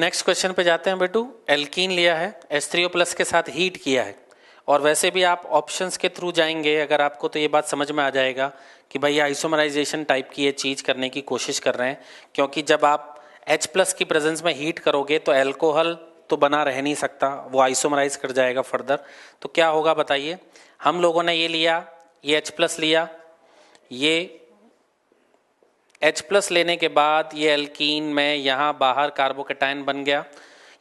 Next question पे जाते हैं बेटू एल्कीन लिया है एस प्लस के साथ हीट किया है और वैसे भी आप ऑप्शंस के थ्रू जाएंगे अगर आपको तो ये बात समझ में आ जाएगा कि भाई आइसोमराइजेशन टाइप की ये चीज़ करने की कोशिश कर रहे हैं क्योंकि जब आप एच प्लस की प्रेजेंस में हीट करोगे तो एल्कोहल तो बना रह नहीं सकता वो आइसोमराइज कर जाएगा फर्दर तो क्या होगा बताइए हम लोगों ने ये लिया ये एच प्लस लिया ये H प्लस लेने के बाद ये एल्कीन में यहाँ बाहर कार्बोकेटाइन बन गया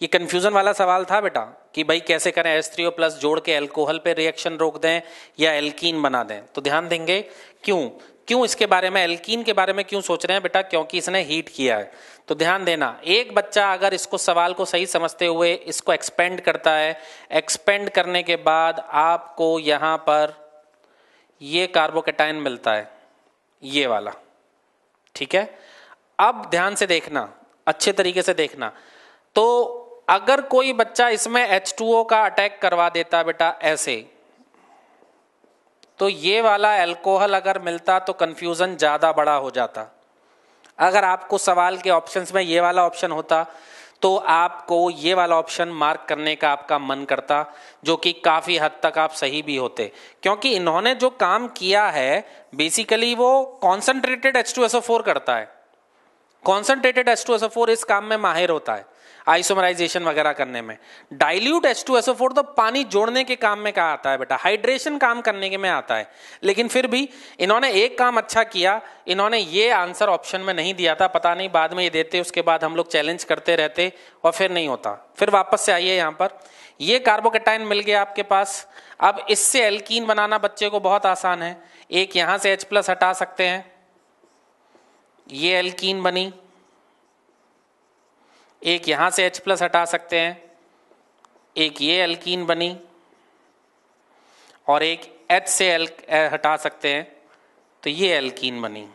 ये कन्फ्यूजन वाला सवाल था बेटा कि भाई कैसे करें एस थ्री ओ प्लस जोड़ के एल्कोहल पे रिएक्शन रोक दें या एल्कीन बना दें तो ध्यान देंगे क्यों क्यों इसके बारे में एल्कीन के बारे में क्यों सोच रहे हैं बेटा क्योंकि इसने हीट किया है तो ध्यान देना एक बच्चा अगर इसको सवाल को सही समझते हुए इसको एक्सपेंड करता है एक्सपेंड करने के बाद आपको यहाँ पर ये कार्बोकेटाइन मिलता है ये वाला ठीक है अब ध्यान से देखना अच्छे तरीके से देखना तो अगर कोई बच्चा इसमें एच का अटैक करवा देता बेटा ऐसे तो ये वाला एल्कोहल अगर मिलता तो कंफ्यूजन ज्यादा बड़ा हो जाता अगर आपको सवाल के ऑप्शंस में ये वाला ऑप्शन होता तो आपको ये वाला ऑप्शन मार्क करने का आपका मन करता जो कि काफ़ी हद तक आप सही भी होते क्योंकि इन्होंने जो काम किया है बेसिकली वो concentrated H two S O four करता है कॉन्सेंट्रेटेड फोर इस काम में माहिर होता है आइसोमराइजेशन वगैरह करने में डाइल्यूट फोर तो पानी जोड़ने के काम में कहा आता है बेटा हाइड्रेशन काम करने के में आता है लेकिन फिर भी इन्होंने एक काम अच्छा किया इन्होंने ये आंसर ऑप्शन में नहीं दिया था पता नहीं बाद में ये देते उसके बाद हम लोग चैलेंज करते रहते और फिर नहीं होता फिर वापस से आइए यहाँ पर ये कार्बोकेटाइन मिल गया आपके पास अब इससे एल्कीन बनाना बच्चे को बहुत आसान है एक यहाँ से एच प्लस हटा सकते हैं ये एल्कीन बनी एक यहां से H प्लस हटा सकते हैं एक ये एल्कीन बनी और एक H से एल हटा सकते हैं तो ये एल्कीन बनी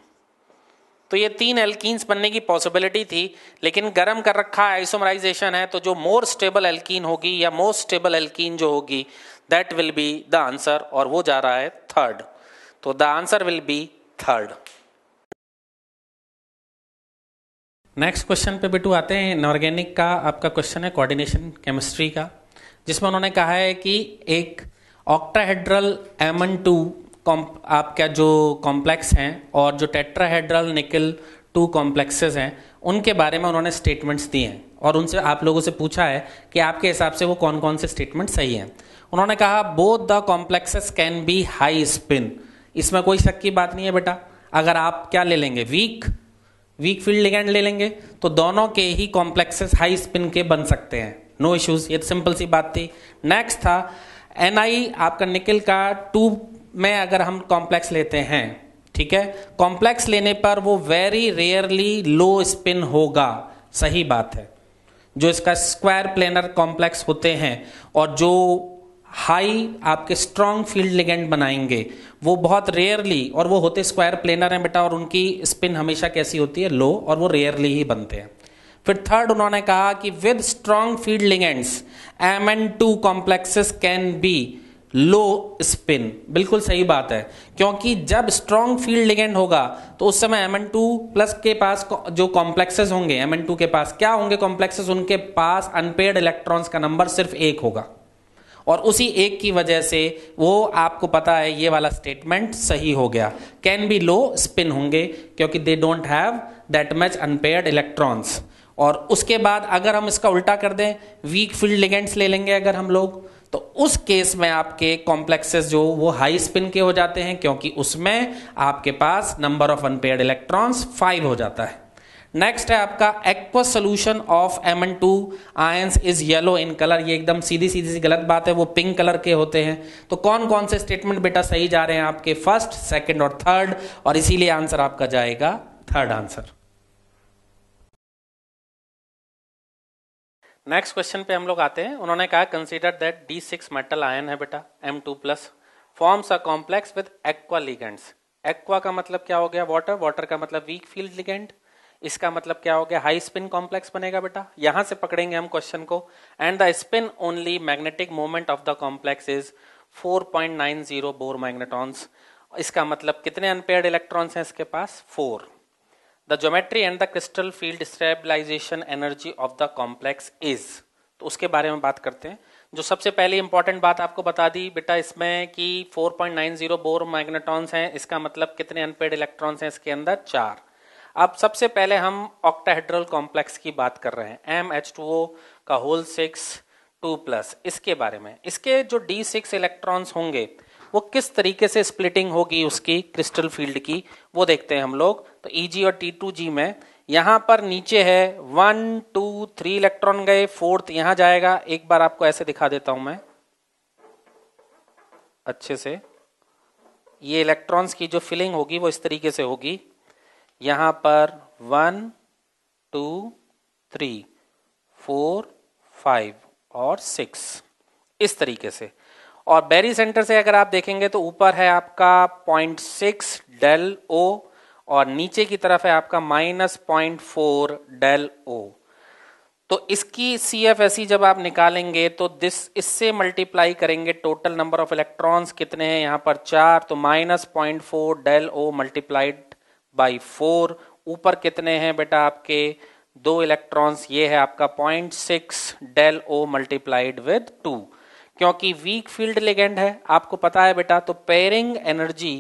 तो ये तीन एल्कीन्स बनने की पॉसिबिलिटी थी लेकिन गर्म कर रखा आइसोमराइजेशन है तो जो मोर स्टेबल एल्कीन होगी या मोर स्टेबल एल्कीन जो होगी that will be the answer और वो जा रहा है थर्ड तो the answer will be third next question पे बिटू आते हैं इनऑर्गेनिक का आपका क्वेश्चन है कोऑर्डिनेशन केमिस्ट्री का जिसमें उन्होंने कहा है कि एक ऑक्टाहेड्रल एन टू आपका जो कॉम्प्लेक्स हैं और जो टेट्राहेड्रल निकल टू कॉम्प्लेक्सेज हैं उनके बारे में उन्होंने स्टेटमेंट्स दिए हैं और उनसे आप लोगों से पूछा है कि आपके हिसाब से वो कौन कौन से स्टेटमेंट सही हैं उन्होंने कहा both the complexes can be high spin इसमें कोई शक की बात नहीं है बेटा अगर आप क्या ले लेंगे वीक वीक फील्ड लिगेंड ले लेंगे तो दोनों के ही कॉम्प्लेक्सेस हाई स्पिन के बन सकते हैं नो इश्यूज ये सिंपल तो सी बात थी नेक्स्ट था एन आपका निकल का टू में अगर हम कॉम्प्लेक्स लेते हैं ठीक है कॉम्प्लेक्स लेने पर वो वेरी रेयरली लो स्पिन होगा सही बात है जो इसका स्क्वायर प्लेनर कॉम्प्लेक्स होते हैं और जो हाई आपके स्ट्रॉन्ग फील्ड लिगेंड बनाएंगे वो बहुत रेयरली और वो होते स्क्वायर प्लेनर हैं बेटा और उनकी स्पिन हमेशा कैसी होती है लो और वो रेयरली ही बनते हैं फिर थर्ड उन्होंने कहा कि with strong field ligands M N two complexes can be low spin बिल्कुल सही बात है क्योंकि जब स्ट्रांग फील्ड लिगेंड होगा तो उस समय एम एन टू प्लस के पास जो कॉम्प्लेक्सेस होंगे एम एन टू के पास क्या होंगे कॉम्प्लेक्सेस उनके पास अनपेड इलेक्ट्रॉन्स का नंबर सिर्फ एक होगा और उसी एक की वजह से वो आपको पता है ये वाला स्टेटमेंट सही हो गया कैन बी लो स्पिन होंगे क्योंकि they don't have that much unpaired electrons और उसके बाद अगर हम इसका उल्टा कर दें वीक फील्ड लिगेंट्स ले लेंगे अगर हम लोग तो उस केस में आपके कॉम्प्लेक्सेस जो वो हाई स्पिन के हो जाते हैं क्योंकि उसमें आपके पास number of unpaired electrons five हो जाता है नेक्स्ट है आपका aqua solution of M N two ions is yellow in colour ये एकदम सीधी सीधी सी गलत बात है वो पिंक कलर के होते हैं तो कौन कौन से स्टेटमेंट बेटा सही जा रहे हैं आपके फर्स्ट सेकेंड और थर्ड और इसीलिए आंसर आपका जाएगा थर्ड आंसर नेक्स्ट क्वेश्चन पे हम लोग आते हैं उन्होंने कहा consider that D six metal ion है बेटा M two plus forms a complex with aqua ligands aqua का मतलब क्या हो गया वाटर वाटर का मतलब वीक फील्ड लिगेंड इसका मतलब क्या हो गया हाई स्पिन कॉम्प्लेक्स बनेगा बेटा यहां से पकड़ेंगे हम क्वेश्चन को and the spin only magnetic moment of the complex is 4.90 Bohr magnetons इसका मतलब कितने अनपेयर्ड इलेक्ट्रॉन्स हैं इसके पास four the geometry and the crystal field stabilisation energy of the complex is तो उसके बारे में बात करते हैं जो सबसे पहले इंपॉर्टेंट बात आपको बता दी बेटा इसमें कि 4.90 बोर मैग्नेटॉन्स हैं इसका मतलब कितने अनपेड इलेक्ट्रॉन्स हैं इसके अंदर चार अब सबसे पहले हम ऑक्टाहेड्रल कॉम्प्लेक्स की बात कर रहे हैं एम एच टू ओ का होल सिक्स टू प्लस इसके बारे में इसके जो डी सिक्स इलेक्ट्रॉन्स होंगे वो किस तरीके से स्प्लिटिंग होगी उसकी क्रिस्टल फील्ड की वो देखते हैं हम लोग तो ई e जी और टी टू जी में यहाँ पर नीचे है वन टू थ्री इलेक्ट्रॉन गए फोर्थ यहाँ जाएगा एक बार आपको ऐसे दिखा देता हूं मैं अच्छे से ये इलेक्ट्रॉन्स की जो फिलिंग होगी वो इस तरीके से होगी यहाँ पर one two three four five और सिक्स इस तरीके से और बेरी सेंटर से अगर आप देखेंगे तो ऊपर है आपका पॉइंट सिक्स डेल ओ और नीचे की तरफ है आपका minus point four del O तो इसकी सी एफ एस जब आप निकालेंगे तो दिस इससे मल्टीप्लाई करेंगे टोटल नंबर ऑफ इलेक्ट्रॉन्स कितने हैं यहां पर चार तो minus point four del O multiplied by four ऊपर कितने हैं बेटा आपके दो इलेक्ट्रॉन्स ये है आपका point six del O multiplied with two क्योंकि वीक फील्ड लेगेंड है आपको पता है बेटा तो पेयरिंग एनर्जी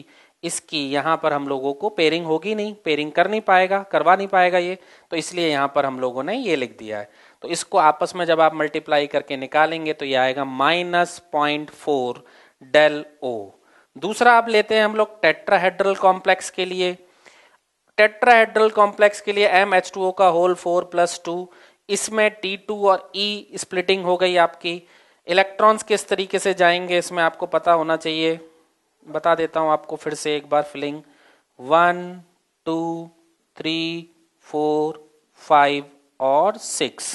इसकी यहां पर हम लोगों को पेयरिंग होगी नहीं पेयरिंग कर नहीं पाएगा करवा नहीं पाएगा ये तो इसलिए यहां पर हम लोगों ने ये लिख दिया है तो इसको आपस में जब आप मल्टीप्लाई करके निकालेंगे तो ये आएगा minus point four del O दूसरा आप लेते हैं हम लोग टेट्राहेड्रल कॉम्प्लेक्स के लिए टेट्राहेड्रल कॉम्प्लेक्स के लिए एम एच टू ओ का होल फोर प्लस टू इसमें टी टू और ई e स्प्लिटिंग हो गई आपकी इलेक्ट्रॉन्स किस तरीके से जाएंगे इसमें आपको पता होना चाहिए बता देता हूं आपको फिर से एक बार filling one two three four five और सिक्स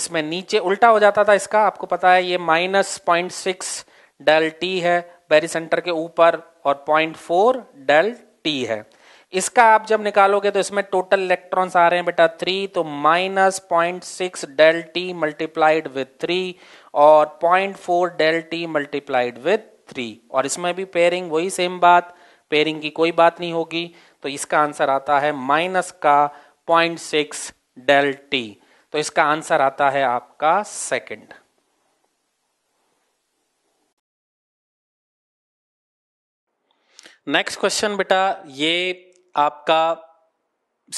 इसमें नीचे उल्टा हो जाता था इसका आपको पता है ये minus point six del T है बैरी सेंटर के ऊपर और पॉइंट फोर डेल टी है इसका आप जब निकालोगे तो इसमें टोटल इलेक्ट्रॉन्स आ रहे हैं बेटा थ्री तो minus point six del T multiplied with three और point four del T multiplied with three और इसमें भी पेयरिंग वही सेम बात पेयरिंग की कोई बात नहीं होगी तो इसका आंसर आता है माइनस का पॉइंट सिक्स डेल टी तो इसका आंसर आता है आपका सेकेंड नेक्स्ट क्वेश्चन बेटा ये आपका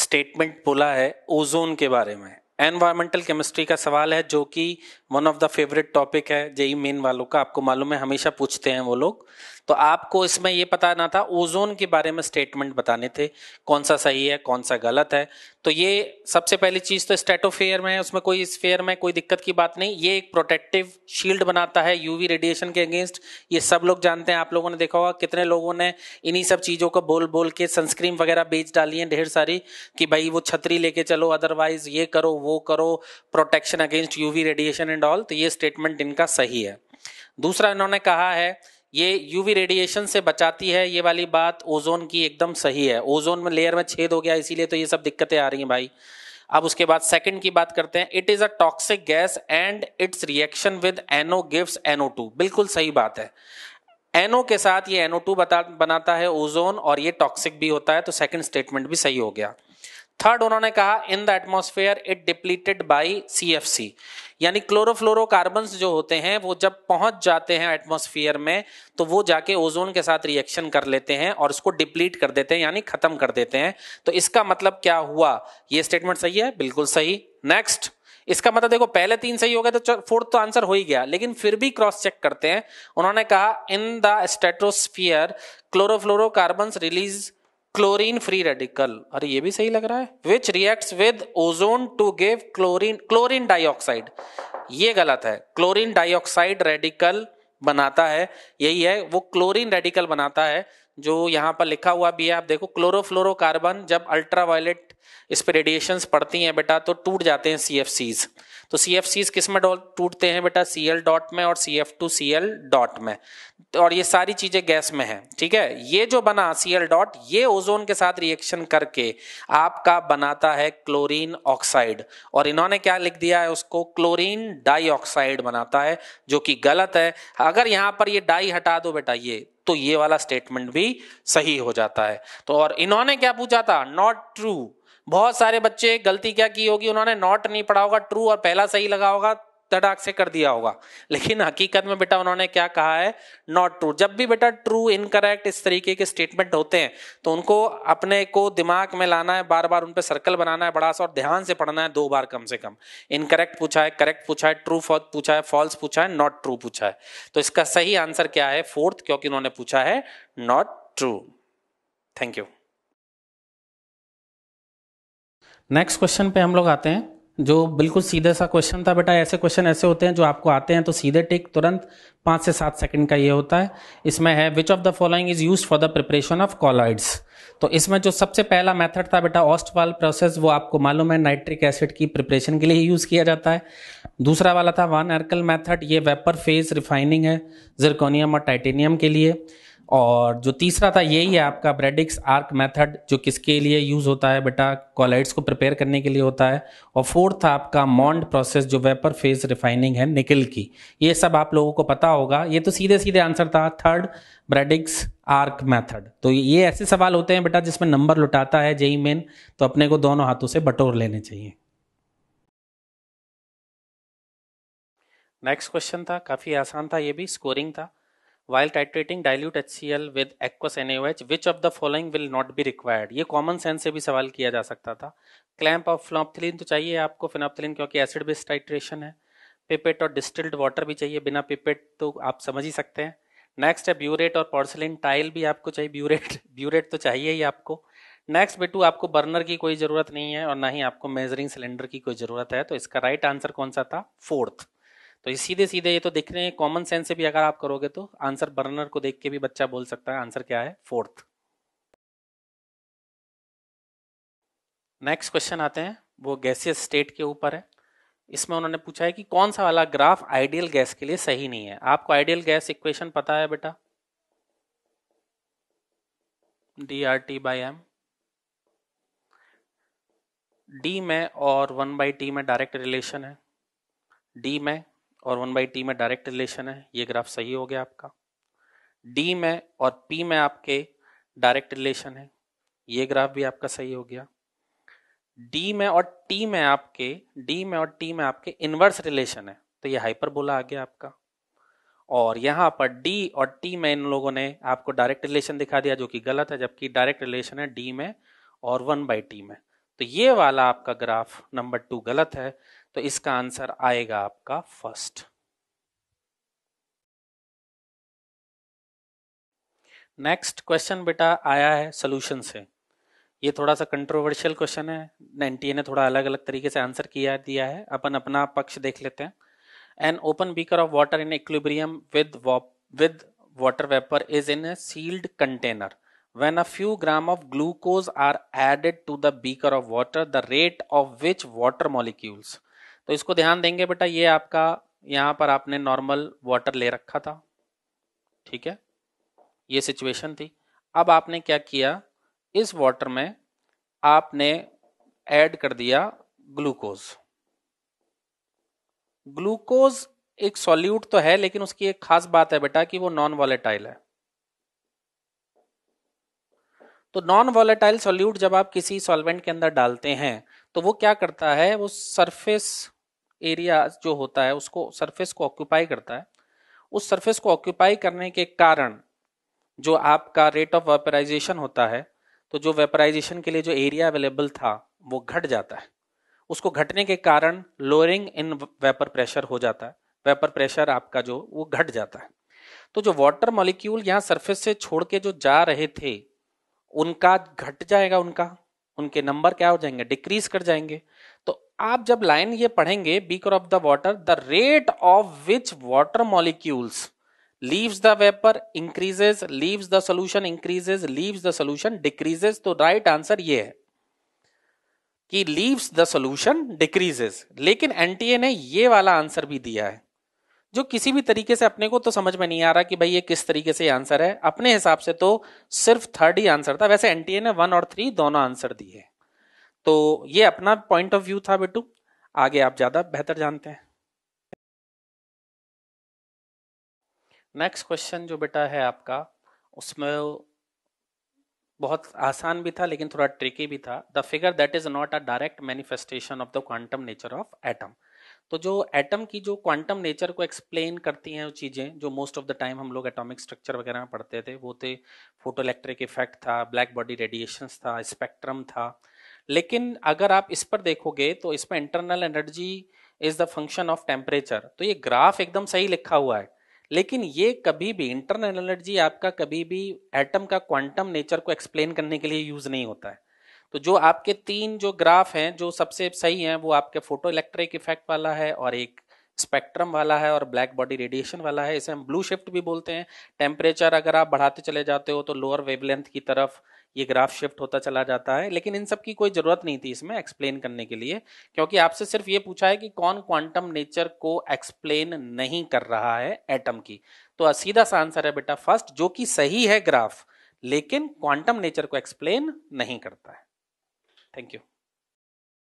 स्टेटमेंट बोला है ओजोन के बारे में एनवायरमेंटल केमिस्ट्री का सवाल है जो कि one of the favourite topic है जेई मेन वालों का आपको मालूम है हमेशा पूछते हैं वो लोग तो आपको इसमें ये पता ना था ओजोन के बारे में स्टेटमेंट बताने थे कौन सा सही है कौन सा गलत है तो ये सबसे पहली चीज़ तो स्टेटोफेयर में है उसमें कोई स्फेयर में कोई दिक्कत की बात नहीं ये एक प्रोटेक्टिव शील्ड बनाता है यूवी रेडिएशन के अगेंस्ट ये सब लोग जानते हैं आप लोगों ने देखा होगा कितने लोगों ने इन्हीं सब चीज़ों को बोल बोल के सनस्क्रीन वगैरह बेच डाली है ढेर सारी कि भाई वो छतरी लेके चलो अदरवाइज ये करो वो करो protection against UV radiation and and all तो ये स्टेटमेंट इनका सही है दूसरा इन्होंने कहा है ये यूवी रेडिएशन से बचाती है ये वाली बात ओजोन की एकदम सही है ओजोन में लेयर में छेद हो गया इसीलिए तो ये सब दिक्कतें आ रही हैं भाई अब उसके बाद सेकंड की बात करते हैं it is a toxic gas and its reaction with N O gives N O two बिल्कुल सही बात है एनो के साथ ये एनो टू बता बनाता है ओजोन और ये टॉक्सिक भी होता है तो सेकंड स्टेटमेंट भी सही हो गया थर्ड उन्होंने कहा in the atmosphere it depleted by C F C यानी क्लोरोफ्लोरोकार्बन जो होते हैं वो जब पहुंच जाते हैं एटमोस्फियर में तो वो जाके ओजोन के साथ रिएक्शन कर लेते हैं और उसको डिप्लीट कर देते हैं यानी खत्म कर देते हैं तो इसका मतलब क्या हुआ ये स्टेटमेंट सही है बिल्कुल सही नेक्स्ट इसका मतलब देखो पहले तीन सही हो गए तो फोर्थ तो आंसर हो ही गया लेकिन फिर भी क्रॉस चेक करते हैं उन्होंने कहा in the stratosphere chlorofluorocarbon release chlorine free radical अरे ये भी सही लग रहा है which react with ozone to give chlorine chlorine dioxide ये गलत है क्लोरीन डाइऑक्साइड रेडिकल बनाता है यही है वो क्लोरीन रेडिकल बनाता है जो यहाँ पर लिखा हुआ भी है आप देखो क्लोरोफ्लोरोकार्बन जब अल्ट्रावायलेट इस पर पड़ती हैं बेटा तो टूट जाते हैं सी एफ सीज तो सी एफ सीज किस में टूटते हैं बेटा सी एल डॉट में और C F two C L dot में और ये सारी चीज़ें गैस में है ठीक है ये जो बना सी एल डॉट ये ओजोन के साथ रिएक्शन करके आपका बनाता है क्लोरीन ऑक्साइड और इन्होंने क्या लिख दिया है उसको क्लोरीन डाइऑक्साइड बनाता है जो कि गलत है अगर यहाँ पर ये डाई हटा दो बेटा ये तो ये वाला स्टेटमेंट भी सही हो जाता है तो और इन्होंने क्या पूछा था नॉट ट्रू बहुत सारे बच्चे गलती क्या की होगी उन्होंने नॉट नहीं पढ़ा होगा ट्रू और पहला सही लगा होगा तड़ाक से कर दिया होगा लेकिन हकीकत में बेटा उन्होंने क्या कहा है नॉट ट्रू जब भी बेटा ट्रू इनकरेक्ट इस तरीके के स्टेटमेंट होते हैं तो उनको अपने को दिमाग में लाना है बार बार उन पर सर्कल बनाना है बड़ा सा और ध्यान से पढ़ना है दो बार कम से कम इनकरेक्ट पूछा है करेक्ट पूछा है ट्रू पूछा है फॉल्स पूछा है नॉट ट्रू पूछा है तो इसका सही आंसर क्या है फोर्थ क्योंकि उन्होंने पूछा है not true thank you next question पे हम लोग आते हैं जो बिल्कुल सीधे सा क्वेश्चन था बेटा ऐसे क्वेश्चन ऐसे होते हैं जो आपको आते हैं तो सीधे टिक तुरंत पाँच से सात सेकंड का ये होता है इसमें है which of the following is use for the preparation of colloids तो इसमें जो सबसे पहला मेथड था बेटा ऑस्ट वाल प्रोसेस वो आपको मालूम है नाइट्रिक एसिड की प्रिपरेशन के लिए ही यूज़ किया जाता है दूसरा वाला था वन एर्कल मैथड ये वेपर फेज रिफाइनिंग है जिरकोनियम और टाइटेनियम के लिए और जो तीसरा था यही है आपका ब्रेडिक्स आर्क मेथड जो किसके लिए यूज़ होता है बेटा कॉलाइड्स को प्रिपेयर करने के लिए होता है और फोर्थ था आपका मॉन्ड प्रोसेस जो वेपर फेज रिफाइनिंग है निकल की ये सब आप लोगों को पता होगा ये तो सीधे सीधे आंसर था थर्ड ब्रेडिक्स आर्क मेथड तो ये ऐसे सवाल होते हैं बेटा जिसमें नंबर लुटाता है जेई मेन e तो अपने को दोनों हाथों से बटोर लेने चाहिए नेक्स्ट क्वेश्चन था काफ़ी आसान था ये भी स्कोरिंग था while titrating dilute HCl with aqueous NaOH which of the following will not be required ये कॉमन सेंस से भी सवाल किया जा सकता था क्लैम्प ऑफ फिनॉप्थिलिन तो चाहिए आपको फिनॉप्थिलिन क्योंकि एसिड बेस्ड टाइट्रेशन है पिपेट और डिस्टिल्ड वाटर भी चाहिए बिना पिपेट तो आप समझ ही सकते हैं नेक्स्ट है ब्यूरेट और पॉर्सलिन टाइल भी आपको चाहिए ब्यूरेट ब्यूरेट तो चाहिए ही आपको नेक्स्ट बिटू आपको बर्नर की कोई ज़रूरत नहीं है और ना ही आपको मेजरिंग सिलेंडर की कोई ज़रूरत है तो इसका राइट right आंसर कौन सा था फोर्थ तो ये सीधे सीधे ये तो दिख रहे हैं कॉमन सेंस से भी अगर आप करोगे तो आंसर बर्नर को देख के भी बच्चा बोल सकता है आंसर क्या है फोर्थ नेक्स्ट क्वेश्चन आते हैं वो गैसियस स्टेट के ऊपर है इसमें उन्होंने पूछा है कि कौन सा वाला ग्राफ आइडियल गैस के लिए सही नहीं है आपको आइडियल गैस इक्वेशन पता है बेटा D R T by M D में और वन बाई टी में डायरेक्ट रिलेशन है डी में और वन बाई टी में डायरेक्ट रिलेशन है ये ग्राफ सही हो गया आपका डी में और पी में आपके डायरेक्ट रिलेशन है ये ग्राफ भी आपका सही हो गया डी में और टी में आपके डी में और टी में आपके इनवर्स रिलेशन है तो ये हाइपरबोला आ गया आपका और यहाँ पर डी और टी में इन लोगों ने आपको डायरेक्ट रिलेशन दिखा दिया जो कि गलत है जबकि डायरेक्ट रिलेशन है डी में और वन बाई टी में तो ये वाला आपका ग्राफ नंबर टू गलत है तो इसका आंसर आएगा आपका फर्स्ट नेक्स्ट क्वेश्चन बेटा आया है सोल्यूशन से ये थोड़ा सा कंट्रोवर्शियल क्वेश्चन है एनटीए ने थोड़ा अलग अलग तरीके से आंसर किया दिया है अपन अपना पक्ष देख लेते हैं an open beaker of water in equilibrium with with water vapour is in sealed container container. A few gram of glucose are added to the beaker of water the rate of which which molecules तो इसको ध्यान देंगे बेटा ये आपका यहां पर आपने नॉर्मल वाटर ले रखा था ठीक है ये सिचुएशन थी अब आपने क्या किया इस वाटर में आपने ऐड कर दिया ग्लूकोज ग्लूकोज एक सॉल्यूट तो है लेकिन उसकी एक खास बात है बेटा कि वो नॉन वॉलेटाइल है तो नॉन वॉलेटाइल सॉल्यूट जब आप किसी सॉल्वेंट के अंदर डालते हैं तो वो क्या करता है वो सरफेस एरिया जो होता है उसको सरफेस को ऑक्यूपाई करता है उस सरफेस को ऑक्यूपाई करने के कारण जो आपका रेट ऑफ वेपराइजेशन होता है तो जो वेपराइजेशन के लिए जो एरिया अवेलेबल था वो घट जाता है उसको घटने के कारण लोअरिंग इन वेपर प्रेशर हो जाता है वेपर प्रेशर आपका जो वो घट जाता है तो जो वाटर मॉलिक्यूल यहाँ सरफेस से छोड़ के जो जा रहे थे उनका घट जाएगा उनका उनके नंबर क्या हो जाएंगे डिक्रीज कर जाएंगे तो आप जब लाइन ये पढ़ेंगे beaker of the water the rate of which water molecules leaves the vapour increases leaves the solution increases leaves the solution decreases तो राइट आंसर ये है कि लीव्स द सोल्यूशन डिक्रीजेस लेकिन एनटीए ने ये वाला आंसर भी दिया है जो किसी भी तरीके से अपने को तो समझ में नहीं आ रहा कि भाई ये किस तरीके से आंसर है अपने हिसाब से तो सिर्फ थर्ड ही आंसर था वैसे एनटीए ने वन और थ्री दोनों आंसर दिए तो ये अपना पॉइंट ऑफ व्यू था बेटू आगे आप ज्यादा बेहतर जानते हैं नेक्स्ट क्वेश्चन जो बेटा है आपका उसमें बहुत आसान भी था लेकिन थोड़ा ट्रिकी भी था the figure that is not a direct manifestation of the quantum nature of atom तो जो एटम की जो क्वांटम नेचर को एक्सप्लेन करती हैं वो चीज़ें जो मोस्ट ऑफ द टाइम हम लोग एटॉमिक स्ट्रक्चर वगैरह में पढ़ते थे वो थे फोटो इलेक्ट्रिक इफेक्ट था ब्लैक बॉडी रेडिएशन था स्पेक्ट्रम था लेकिन अगर आप इस पर देखोगे तो इसमें internal energy is the function of temperature तो ये ग्राफ एकदम सही लिखा हुआ है लेकिन ये कभी भी इंटरनल एनर्जी आपका कभी भी एटम का क्वांटम नेचर को एक्सप्लेन करने के लिए यूज नहीं होता है तो जो आपके तीन जो ग्राफ हैं जो सबसे सही हैं वो आपके फोटो इलेक्ट्रिक इफेक्ट वाला है और एक स्पेक्ट्रम वाला है और ब्लैक बॉडी रेडिएशन वाला है इसे हम ब्लू शिफ्ट भी बोलते हैं टेम्परेचर अगर आप बढ़ाते चले जाते हो तो लोअर वेवलेंथ की तरफ ये ग्राफ शिफ्ट होता चला जाता है लेकिन इन सब की कोई ज़रूरत नहीं थी इसमें एक्सप्लेन करने के लिए क्योंकि आपसे सिर्फ ये पूछा है कि कौन क्वांटम नेचर को एक्सप्लेन नहीं कर रहा है एटम की तो सीधा सा आंसर है बेटा फर्स्ट जो कि सही है ग्राफ लेकिन क्वांटम नेचर को एक्सप्लेन नहीं करता है Thank you.